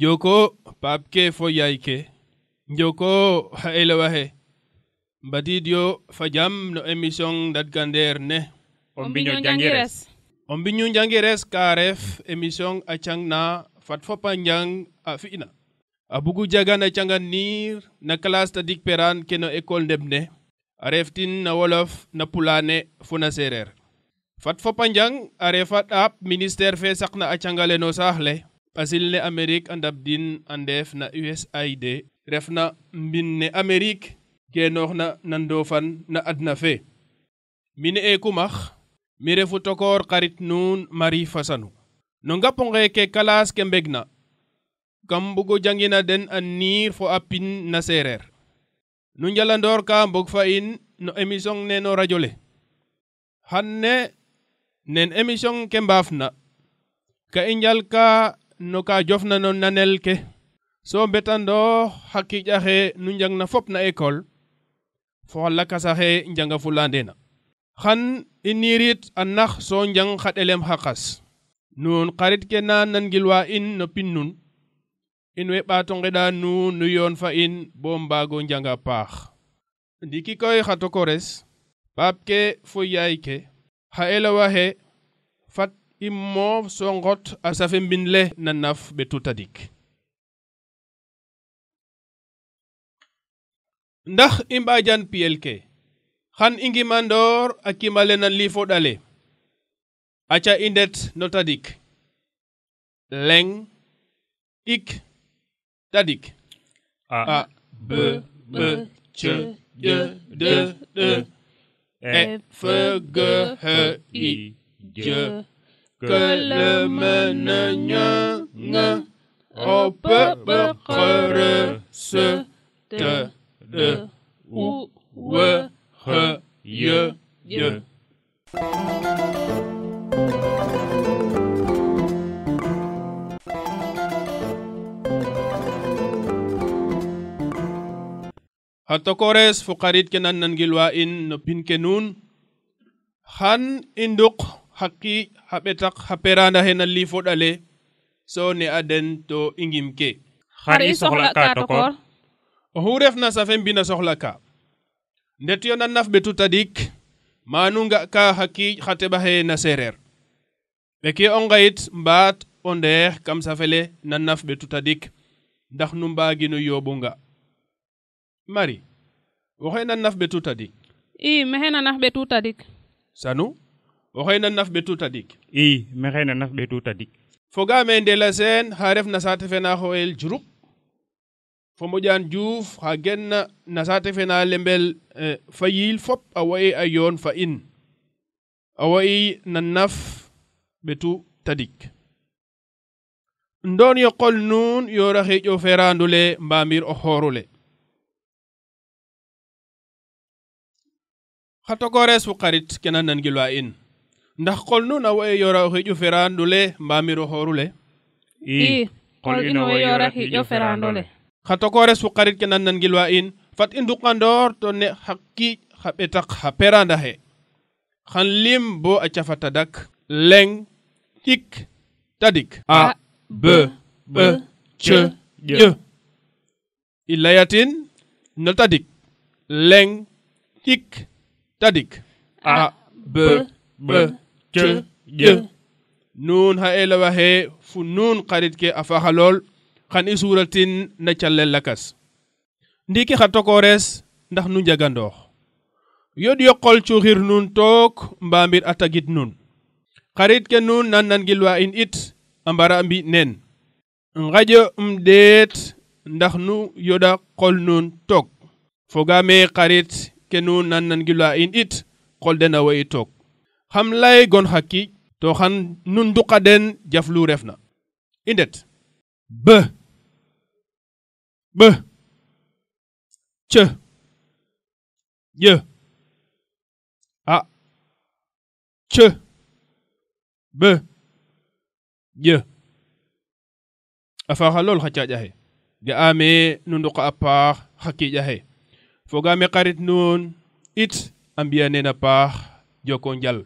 njoko papke fo yaike njoko haelawahe elewahe mbatidio fa jam no emission datgander ne on biño jangires on jangires ka ref émission a cangna fat fopa jang a fi'na a bugu jagan a nir na classe ta peran ke no école ne a reftin na wolof na pulane fo na sereer fat fopa jang a refa ɗaap ministére fe saqna a cangale no saax le ɓasil ne amérique a ndaɓdin a na usaid refna mbin ne amérique genooxna na ndoofan na adna fee mi ne'e kumax mi refu tokoor xarit nuun marie fasanu no ngapo ngeeke kalaas ke mbegna kam mbugo jangina den a niir fo a na seereer nu njalandoor ka mbog fa in no émission ne no radio le xan ne nen émission ke mbaaf na ka i ka no ka jofna no nanel ke so mbetandoox xa qiic axe nu njang na fop na école fo xa lakas axe njanga fulandeena xan i niirit a nax so xa ɗelem xa qas nuun xarit ke na nangilwa in no nun in we ɓaato ngeɗa nu nu yoon fa in bo mbaago njanga paax ndiki koy xa tokores paap ke fo yaay ke xa elewa xe i moof so ngot a safe mbin le na naf ɓe tutadik ndax i mbaajan piyel ke xan i ngimandoor a kimale nan liifoɗale aca i ndet no tadik leng ik tadik a, b b c d d d e f g h i j Kelemenenya nge Ope bekere se Te de u we he ye ye Hatta kores fukarit kenan nan gilwain no pinkenun Han induk haki haɓetak haperanda he na lifo ɗale so ne aden to i ngimke xar i soxla ka tokor oxu refna safe mbina sohla ka ndet yo na naf ɓetu tadik manu nga ka xa kiiƴ xa teɓaxe na sereer ɓeke o ngayit mbaat o ndeex kam safele na naf ɓetu tadik ndax nu mbaagino yooɓu nga mari woxey na naf ɓetu tadik i mexe na naf ɓetu sanu oxeyna nafɓe tutadik i mexeyna nafɓe tutadik fogame ndela seen xa ref na saate fe na xoyel jurup fo moƴan diouf xa gen na saate fe na lembel eh, fa fop a wa'i a yoon fa in a wa'i na naf ɓetu tadik ndon yo qol nuun yora xeƴo o xooru ndax qol nu na wo e yora o hiƴu ferandu le mbamiro horu le i qol ino wo yora hiƴo ferandu le xa tokore suqarit ke nan nangilwa in fat i nduqandoor to ne xa kiiƴ xa ɓetak xa peranda xan lim bo a cafa tadak leng leng ik tadik a b b j j nuun xa e lawaxee fu nuun xarit ke a faaxa xan i suuratin na calel lakas ndiiki xa tokorees ndax nu njagandoox yoɗ yoqol cuuxir nuun took mbaambir a tagit nuun xarit ke nuun nan nangilwa in it a mbara mbi neen nxaƴo um deet ndax nu yoɗa qol nuun took fogaame xarit ke nuun nan nangilwa in it qol den a wo'i took xam layegon hakki to xan nun duqaden jaflu refna i ndet bë bë cë a cë bë yë a faaxa lool xa caaƴa xe ga'aame nu nduqa a paax xa kiiƴa xe fogaame xarit nuun it a mbi'a neen a paax joko njal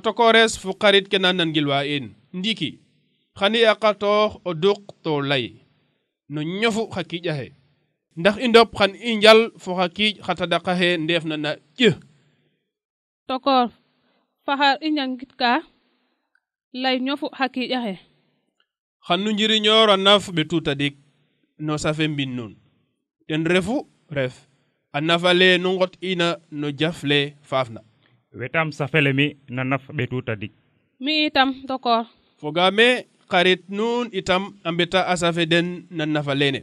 a tokores fukarit ke na nangilwa en ndiki xani yaqa toox o duq to lay no ñofu xa kiic axe ndax i ndop xan i njal fo xa kiic xa tadaqaxe ndeef na na ƴë tokoor faxar i njangit kaa lay ñofu xa kiic axe xan nu njiriñoor a naf ɓetu tadik no safe mbin ten refu ref a nafale nu ngot ina no jafle faaf na wetam safelemi nanaf ɓe tuta dik mi itam dokor fogame karit nun itam ambeta asafe den nannafa lene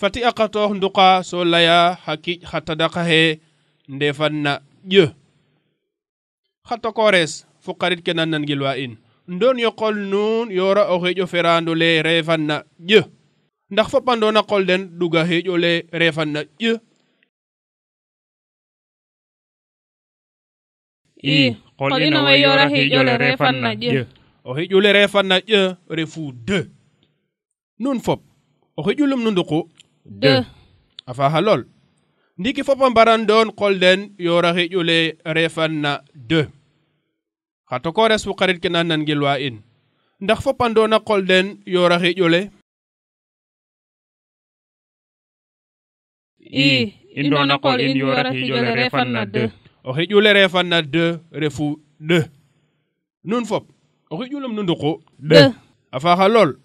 fati akatox nduqa so laya xa kiƴ xa tadaka xe ndefanna ƴe xa tokores fo xarit ke nan gilwa in ndon yoqol nun yora o xeƴo ferandu le refanna ƴe ndax fopandona qol den duga xeƴo le refanna ƴe i qol ina wayyora hiƴole refanna ƴe o hiƴule refanna ƴe refu deux nun fop o hiƴulum nu nduku deux a faxa lool ndiki fop a mbaran doon qol den yora hiƴule refanna deux xa tokores fu xarit ke na nangilwa in ndax fop a ndoona qol den yora hiƴule i i ndoona qol in yora hiƴole refanna deux o hiƴƴulere fanna deux refu deux nun fop o hiƴƴulum nu nduqu deux a faaxa lool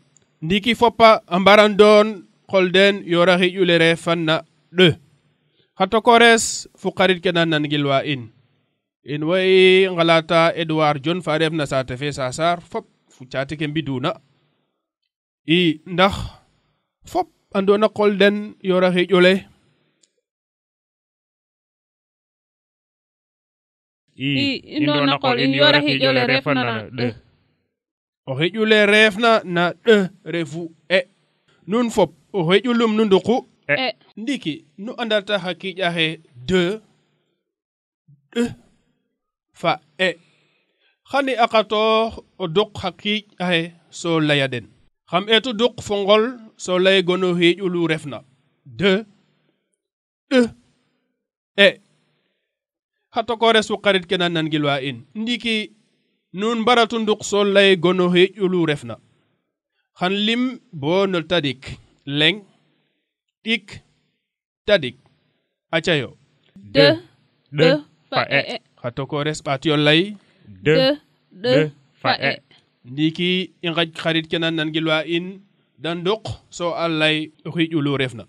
ndiiki fopa a mbaran doon qolden yora hiƴƴulere fanna deux xa tokores fu qarit ke na nangilwa in in way ngalata edward john fa refna saate fe sasar fop fu caate ke mbiduna i ndax fop andona qolden yora hiƴƴule ino nakol in yora hijole refna na d o hijule refna na d refu e nun fop o hijulum nu nduku e, e. ndiki nu andalta ha kiƴaxe d d fa e xani a qatoox o duq xa kiƴaxe so laya den xam eetu duq fo ngol so laye gono xiƴulu refna d d e ha tokore sukarit kenan nangilwa in ndiki nun baratunduk sol lay gono heƴƴulu refna han lim nol tadik leng, tik, tadik acayo de de fa e, e. ha tokores ɓatiyol lay de de fa e. e ndiki i ŋaj xarit kenan nangilwa in dan duk so allay heƴƴulu refna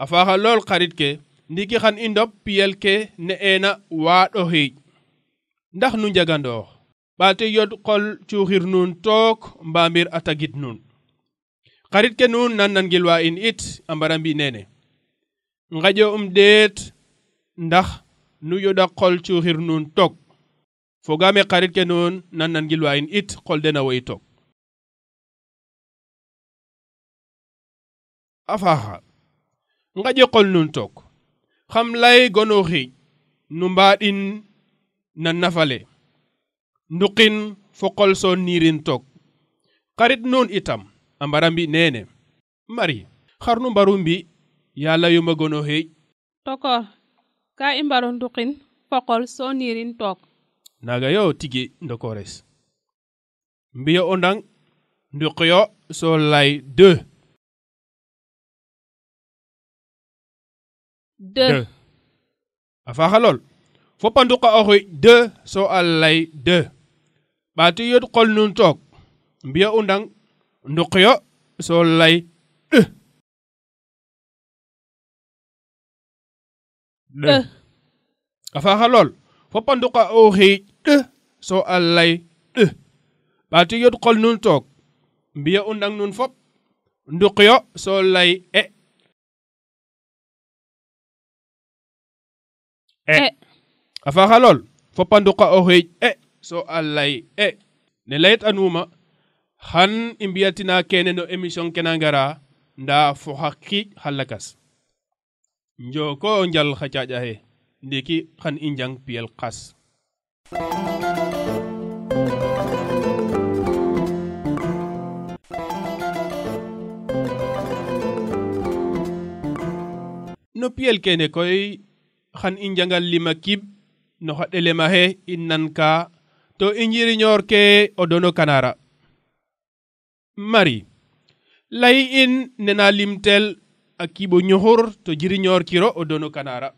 a lool xarit ke ndiiki xan i ndop piyel ke ne'eena waaɗo xiiƴ ndax nu njagandoox ɓaate yod qol cuuxir nuun took mbaamir a tagit nuun xarit ke nuun nan nangilwa in it a mbara mbi neene nqaƴo um ɗeet ndax nu yoɗa qol cuuxir nuun took fogaame xarit ke nuun nan nangilwa in it qol den a wo'i took ngaƴe qolnun tok xam lay gono xiic nu mbaɗin na nafale nduqin fo qol so nirin xarit nun itam a mbara mbi nene mari xar nu mbaru mbi yala yoma gono xiic tokor ka i mbaro nduqin fo qol so nirin naga yo tigi ndokores deux a faxa lool fopanduqa oxuy deux so a ley deux ɓaati yod qol nun took mbiya u ndang nduqiyo so ley ɗe a faxa lool fopanduqa oxuy ɗe nun took mbiya u ndang nun fop nduqiyo so ley e e a faaxa lool foppanduqa o xeeƴ e eh, so a lay e ne laytanuma xan i mbiyatina keene no émission ke na ngara ndaa fo xa qiiƴ xa lakas njooko o njal xa caaƴa xe ndiiki xan i njang piyel qas no piyel keene koy xan i njangal lima kib no xa ɗelema i nanka to i njiriñoor ke o dono kanara mari lay in nena limtel a kiɓo ñoxur to jiriñoor kiro o dono kanara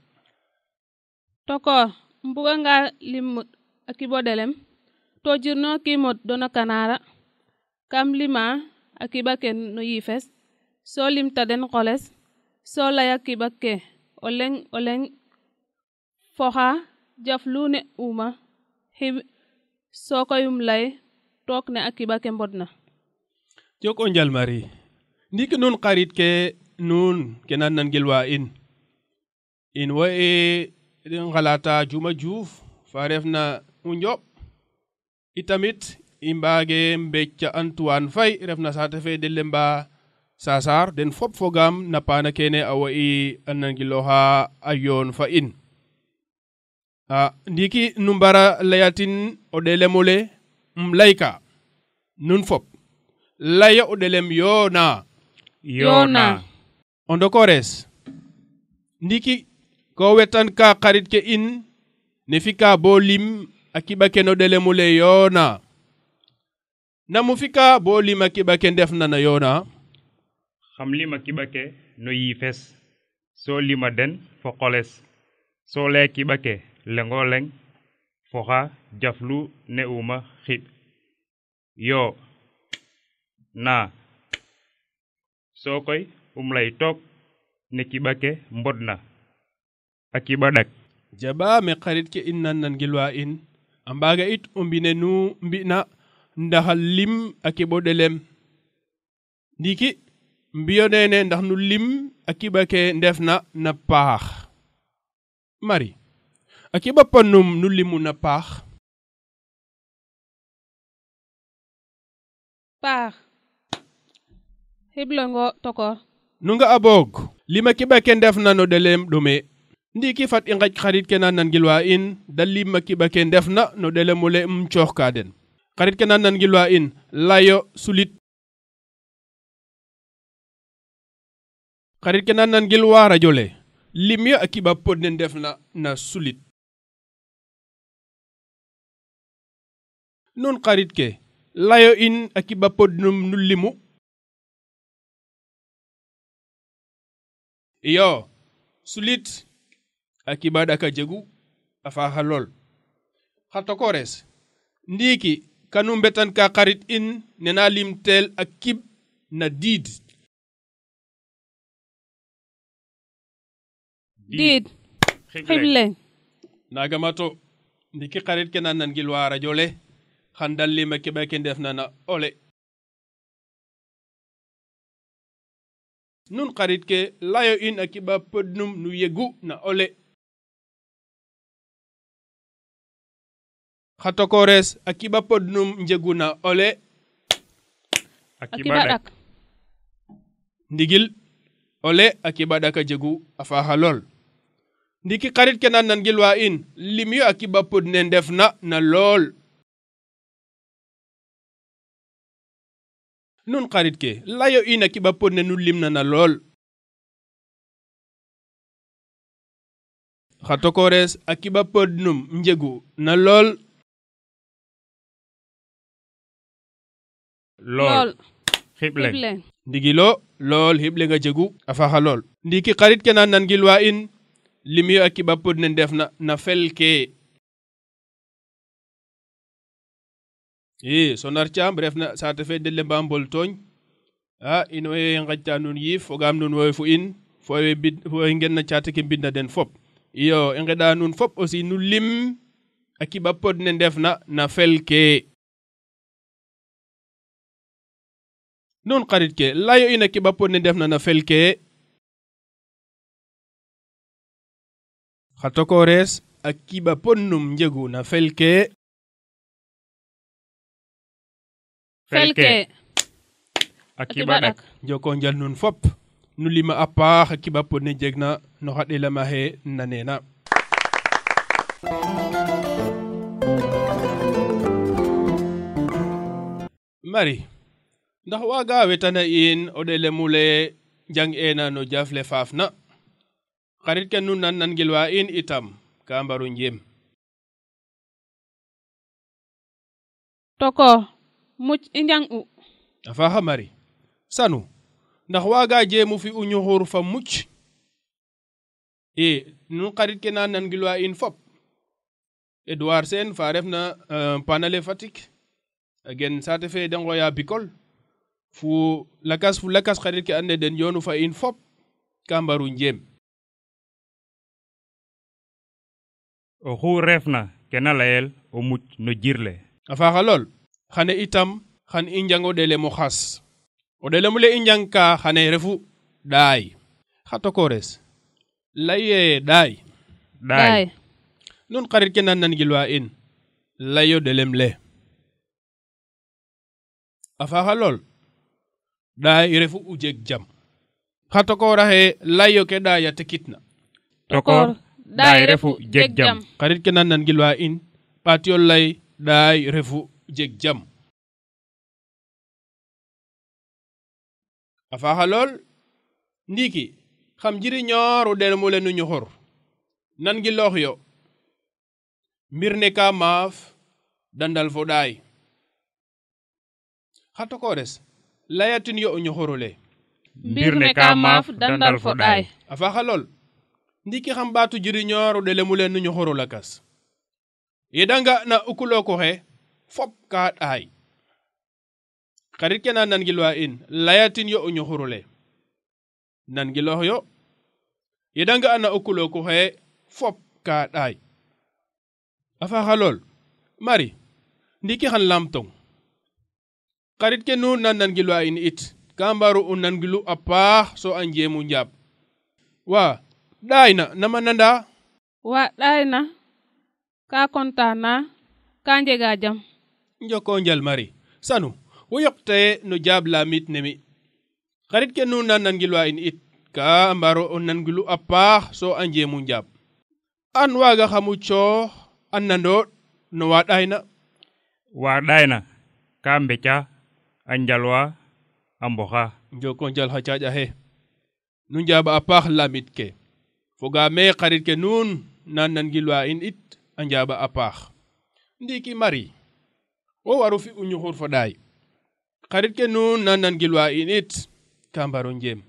tokoor um buganga lim a kiɓo ɗelem to jirno kimot dono kanara kam lima a kiɓa ke no yifes so limta den xoles so laya kiɓa ke o leŋ o leŋ foha jaflune uma hi sokoyum lay tok ne akibake mbodna joko njal mari ndiki nun karit ke nun kenan nan gilwa in in wa e ngalata juma juuf farefna unjob itamit imbage mbecca antoine fay refna sate fe delemba sasar den fop fogam napana kene awa i annan giloha ayon fa in a ah, ndiki nu mbara layatin o ɗelemo le um nun fop laya o ɗelem yona yona ondo kores ndiki ko wetan ka xarit ke in ne fika bo lim a ke no ɗelemu le yona mu fika bo lim a ke ndefna na yona xam lima kiɓa ke no yiifes so lima den fo qoles so le kiɓa ke lengo leng foxa jaflu ne'uma xiɓ yo na so koy um lay took ne kiɓa ke mbodna a kiɓa ɗak jaba me xarit ke in nan nan gilwa in a mbaga it o mbine nu mbi'na ndax lim a kiɓoɗe lem ndiki mbiyo nene ndax nu lim a kiɓa ke ndefna na paax aki bapanum nulimuna par par hiblongo toko nunga abog lima kiba ken defna no delem dume ndiki fat i ngaj xarit ke na nangilwa in da lima kiba ken defna no delemule um coxka den xarit ke na nangilwa in layo sulit xarit ke na nangilwa radio le lim yo a kiba pod nen ndefna na sulit nun xarit ke layo in a kiɓa podnum nu limu iyo sulit a kiɓa ɗaka jegu a faxa xa tokores ndiiki kanu mbetan ka xarit in nena limtel a kiɓ na diid diid xible naga mato ndiki xarit ke na nangilwa radio le xan dallima keɓake ndefnana ole nun xarit ke layo in a podnum nu yegu na ole khatokores tokores a podnum njegu na ole a kiɓa ɗak ndigil ole a kiɓa ɗak jegu ndiki ke nan nangilwa in lim yo a kiɓa pod na lol. nun xaritke layo ina kiɓa podne nu na lool xa tokores a kiɓa podnum njegu na lool lool xiɓle ndigilo lool hiɓle nga jegu a faxa lool ndiiki xarit ke na nangilwa in lim yo a kiɓa podne ndefna na fel ke i sonarcaam na saate fe den le mbol tooñ a ah, in way ngaƴta nuun yiif fogaam nuun wowe fo in fo we ngenna caate ke mbidna den fop iyo i e ngeɗa nuun fop aussi nu lim a kiɓa pod ne ndefna na fel ke nun xarit ke layo in a kiɓa pod ne ndefna na fel ke xa tokores a kiɓa pod num njegu na fel ke felke a kiɓaɗak joko njal nun fop nu lima a paax a kiɓa podne jeg na no xa ɗelamaxe nanena mari ndax waaga wetana in o ɗelemule jang eena no jafle faaf na xarit ke nu nan nangilwa in itam ka mbaru njim toko mucc i njang u a faaxa Marie sanu ndax waaga jeemu fi u ñuxur fa muc i nu xarit ke na nangilwa in fop Edouard Sene fa refna euh, panale Fatick gen saate fe de ngoya Bicol fu lakas fu lakas xarit ke andona den yoonu fa in fop ka mbaru njeem oxu refna ke na layel o muc no jirle a faaxa lool xane itam xan i njang o ɗelem o xas o ɗelemu le i ka xane refu ɗaay xa tokores laye ye ɗaay nun xarit ke nan gilwa in layo ɗelem le a faaxa lool ɗaay refu u jeg jam xa tokoraxe layo ke ɗaay a tekitna tokor ɗaay refu jeg jam xarit ke nan gilwa in ɓaatiyol lay ɗaay refu jéeg jàmm a faaxa lool ndiiki xam jiri ñooru den mu lenu nan gi yo mbir ne ka maaf dandal fo ɗaay xa tokores layatin yo o ñoxorole mbir ne ka maaf dandal fo ɗaay a faaxa lool ndiki xam ɓaatu jiri ñooru ɗele mu lenu ñoxoro lakas yedanga na ukulooko xe fop kaat ay xarit kena nangilwa in layatin yo o ñoxurule nangilox yo yedanga ana o ko xaye fop kaat ay a faxa lool mari ndiki xan lamtong xarit ke nu na nangilwa in it ka mbaru o nangilu a paax so a njemu njaab wa ɗaayna nama nanda wa ɗaayna ka kontana ka njega jam joko mari sanu wo yokte no la lamit nemi xarit ke nu nan nangilwa in it ka mbaro o nangilu a paax so a njemu njaab an waga xamu coox a nando no waaɗayna waaɗayna ka mbeca a njalwa a mboxa njoko njal xa caaƴa nu a paax lamit ke me xarit ke nuun nan nangilwa in it a apa a paax mari wo waro fi u ñuxur fo ɗaay xarit ke nu na nan gilwa in it ka mbaro njem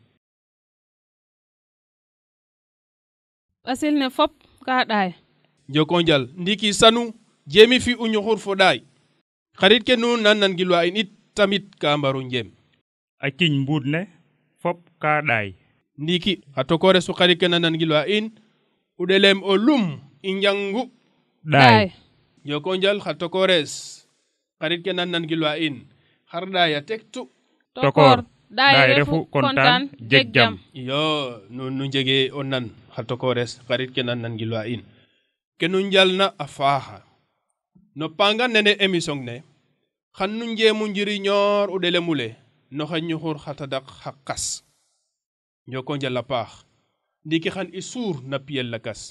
ɓasil ne fop ka ɗaay joko njal ndiki sanu jemi fi u ñuxur fo ɗaay xarit ke nu na nan gilwa in it tamit ka mbaro njem a kiñ mbuud ne fop ka ɗaay ndiki xa tokore su xarit ke na nan gilwa in u ɗelem o lum i njangu ɗaay joko njal xa tokores Karit ke nan nan gilwa in har daya tektu tokor daya ya refu kontan jam yo nu nu jege on nan har tokores qarit ke nan nan gilwa in ke nu jalna afaha no panga nene emission ne xan nu mu njiri ñor u dele mule no xa ñuxur xatadak xa qas ñoko njala paax ndiki xan na piel la kas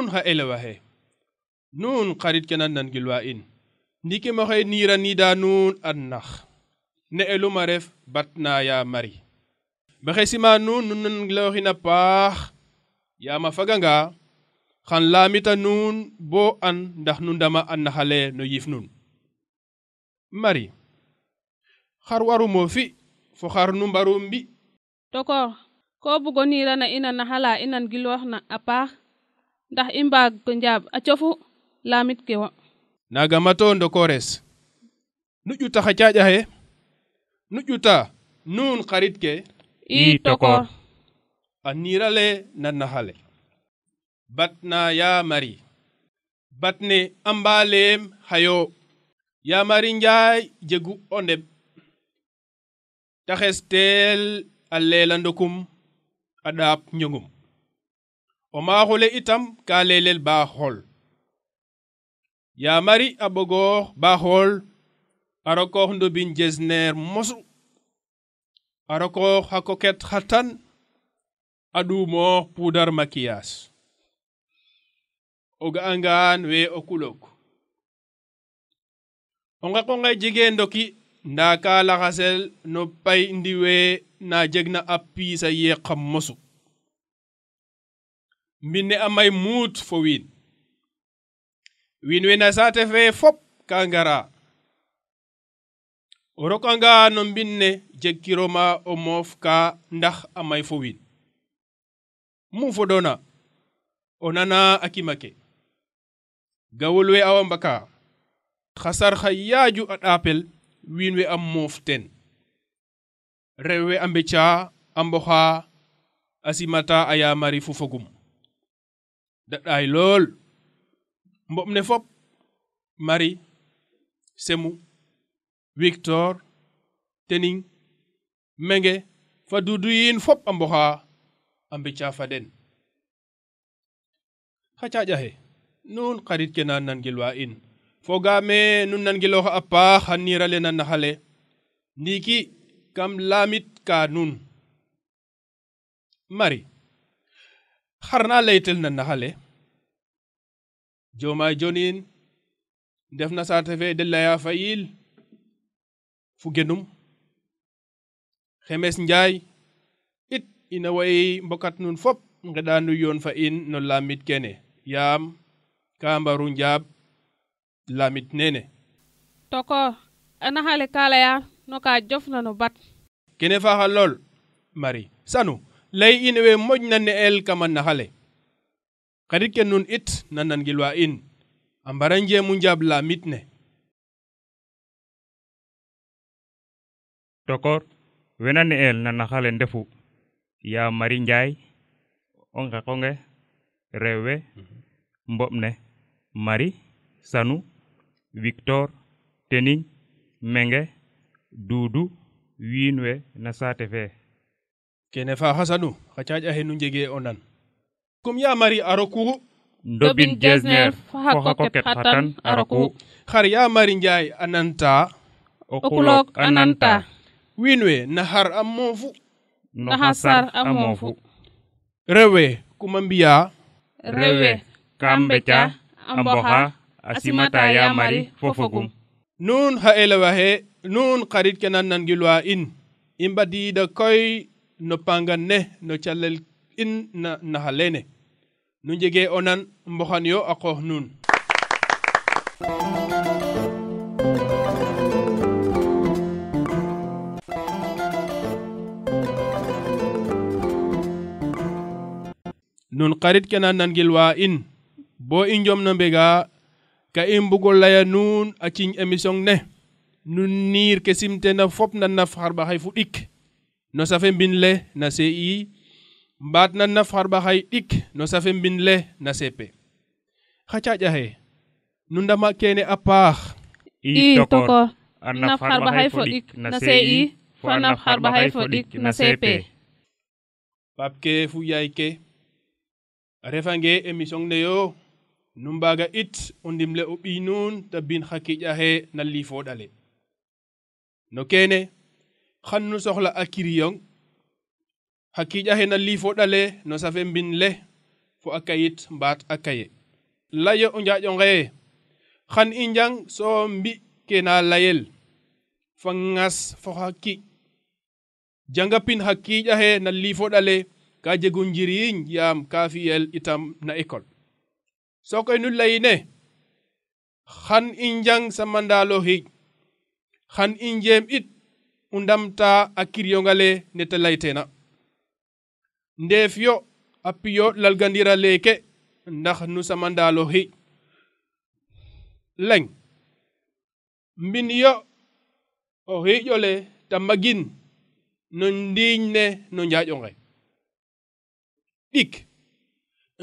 nun xa elewaxe nun xarit ke na nangilwa in ndiki maxey niiraniida nun an nax ne eluma ref batnaya mari maxey sima nun nu nangiloxin a paax yaam a faganga xan laamita nun bo an ndax nu ndama a naxale no yif nun mari xar warumo fi fo xar nu mbaru mbi tokor ko bugo niirana ina naxala i nangilwooxna a paax ndax i mbaag ko njaab a cofu laamit ke wo naaga mato ndokores nu ƴuta xa caaƴaxe nu ƴuta nuun xarit ke i tokor a niirale na naxale batna ya mari batne a mbaaleem xayo ya mari njaay jegu o ndeɓ taxes teel a leela ndokum a ɗaap njongum Omago le itam kae le baòl. Ya mari a bogo baò arokòndo bin jener aò ha kokètkhatan a du mòr pudar maquias, o gaangan we okolooko. Onga conga jegendo ki na ka gassel no pai diè na jègna a pisa ye kam moso. min ne amay muut fo win win we nasate fe fop ka ngara o rokanga no mbinne jekkiroma o mofka ndax amay fo win mu fo dona o nana a kimake gawol we awa mbaka xasar xa yaaju a ɗapel win we a moof ten rew we a mbeca a mboxa a simata a yamari fo fogum daɗɗaay lool mboɓne fop mari semu victor tening menge fa duduyin fop a mboxa a mbica fa den xa caƴaxe nun xarit ke na nangilwa in fogaame nun nangilooxa a paax xa niirale na naxale ndiiki kam laamit ka nun mari harna laytel na naxale jomay jonin ndef na saate fe de leya fayil fugenum xemes njaay it ina way mbokat nun fop ngeda yoon fa in no lamit kene yaam ka mbaru njaab lamit nene toko a naxale ka leya no ka jofna no bat kene faaxa lool mari sanu lay in ewe moƴ nanne el kaman na hale karit ken nun it nannan gilwa in a mbaran je mu njab la mitne tokor we nanne el nanna hale ndefu ya mari njay onga konge rewe mbobne mhm. mari sanu victor tenin menge duudu wiin we na saate fee kene fa hasanu hacaja henu njege o nan kom ya mari a kuhu ndobin jesner ko hako ket hatan aro kuhu har ya mari njay ananta okulok ananta winwe nahar ammon fu nahasar ammon fu rewe kuma mbiya rewe kambe ca amboha asimata ya mari fofogum nun ha elewa he nun karit kenan nan nangilwa in mbadiida koy no pangan ne no callel in na naxa leene nu njege onan mboxan yo a qoox nuun nun xarit kena na nangilwa in bo i no mbega ka i mbugo laya nun a ciñ émission ne nun niir ke simtena fop na naf xarɓaxay fuɗik No sam binle na CE,mbat na na farbahai tic, no sapm binle naCEpe. Chachajahè, nundamakne a apa to na farbaha na CEI na farbahaidic na CEpe Papap que fuyaike Arefannge emisong de yo non baga it on mle opi non ta bin hakèt jaè nalivòt ale. Nokenne. xan soxla a kiriyong xa kiica xe na liifo ɗale no safe mbin le fo akayit kayit akaye layo o njaaƴo ngeye xan injang njang soo mbi ke layel fa ŋas fo xa ki janga pin na lifo dale ka jegu njiriñ yaam ka itam na ekol sokoy nu layine xan injang sa mandalo hi xan injem it undamta a kiryongale ne ta laytena ndeefyo a piyo lalgandira leeke ndax nu samandalo hi leng mbindi yo o hiƴole ta magin no ndiiñ ne no njaaƴonge ɗik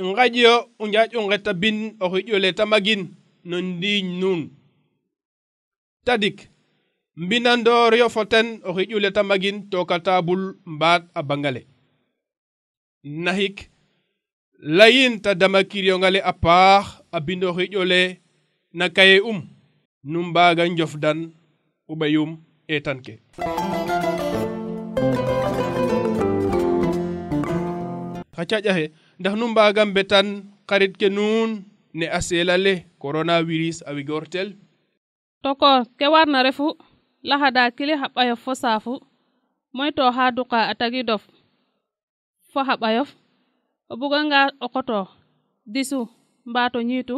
ngaƴyo o njaaƴonge ta bin o hiƴole ta magin no ndiiñ nuun tadik mbinandor yofoten o xiƴuleta magin tokatabul mbaat a bangale naxik layin ta damakiryongale a paax a bindo xiƴole na kaye um nu mbaaga njofdan u ɓayum etan ke xa caƴaxe ndax nu mbaaga mbetan xarit ke nuun ne a seela le coronavirus a wigortel tokor ke warna refu lahada kili haɓayof fo saafu moyto haa duka a tagidof fo haɓayof o buganga okoto disu mbaato nyiitu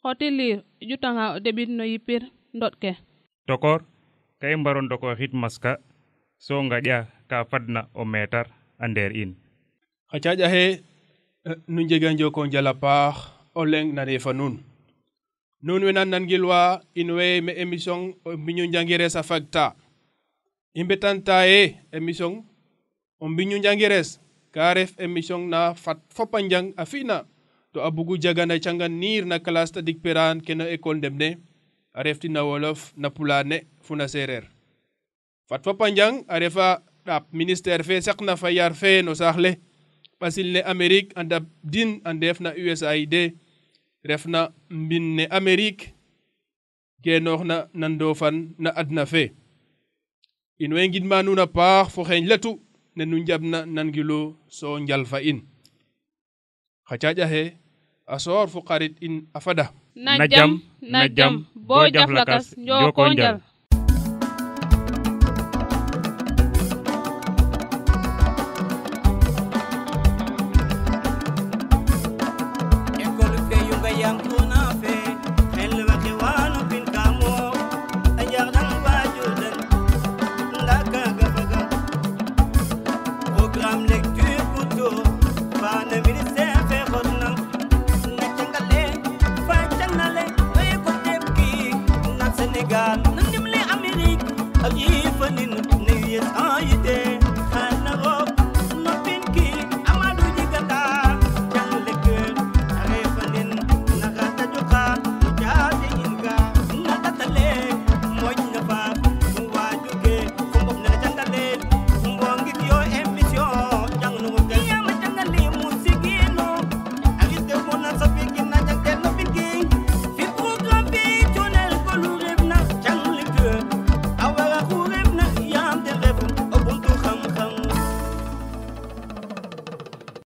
xoti liir jutanga o debit no yipir ndot ke tokor ka i mbaron doko xit maska so ngaƴa ka fadna o metar a ndeer in xa caƴaxe eh, nu njega njoko njal a paax o leng nane fa nuun nun wenan in inwe me emission mbinyu njangires mbetanta ye emission o mbinyu njangires ref emission na fat fopa njang fina to abugu jaga na cangan nir na classe ta dikperan kena école ndemne a refti na wolof na pula ne fu na serer fat fopa njang a refa ɗap ministere fe sakna fa yar fe no le ɓasil ne amérique ndab din ndeef na usaid refna mbinne amérique genoox na na ndoofan na adna fee in way ngidma nuun a paax fo xeeñ letu ne nu njamna nangilu so njal fa in xa caaƴaxe a fo xarit in a fada na jam na jaf lakas njoko njal